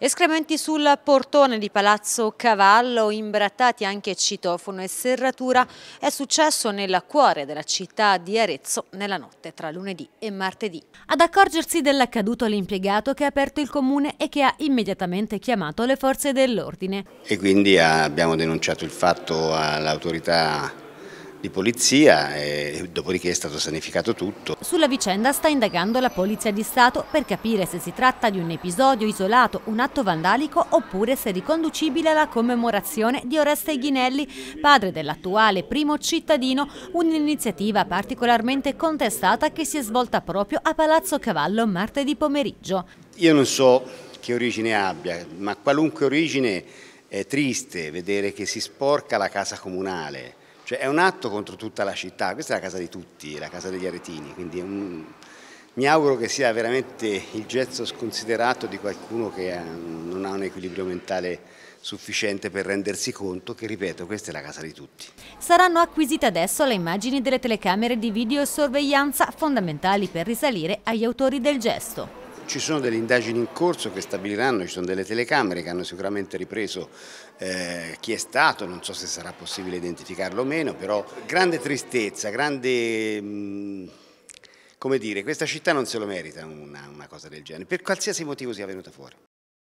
Escrementi sul portone di Palazzo Cavallo, imbrattati anche citofono e serratura, è successo nel cuore della città di Arezzo nella notte tra lunedì e martedì. Ad accorgersi dell'accaduto l'impiegato che ha aperto il comune e che ha immediatamente chiamato le forze dell'ordine. E quindi abbiamo denunciato il fatto all'autorità di polizia e dopodiché è stato sanificato tutto. Sulla vicenda sta indagando la Polizia di Stato per capire se si tratta di un episodio isolato, un atto vandalico oppure se è riconducibile alla commemorazione di Oreste Ghinelli, padre dell'attuale primo cittadino, un'iniziativa particolarmente contestata che si è svolta proprio a Palazzo Cavallo martedì pomeriggio. Io non so che origine abbia, ma qualunque origine è triste vedere che si sporca la casa comunale, cioè è un atto contro tutta la città, questa è la casa di tutti, la casa degli aretini, quindi un... mi auguro che sia veramente il gesto sconsiderato di qualcuno che eh, non ha un equilibrio mentale sufficiente per rendersi conto che, ripeto, questa è la casa di tutti. Saranno acquisite adesso le immagini delle telecamere di videosorveglianza fondamentali per risalire agli autori del gesto. Ci sono delle indagini in corso che stabiliranno, ci sono delle telecamere che hanno sicuramente ripreso eh, chi è stato, non so se sarà possibile identificarlo o meno, però grande tristezza, grande... Mh, mm, come dire, questa città non se lo merita una, una cosa del genere, per qualsiasi motivo sia venuta fuori.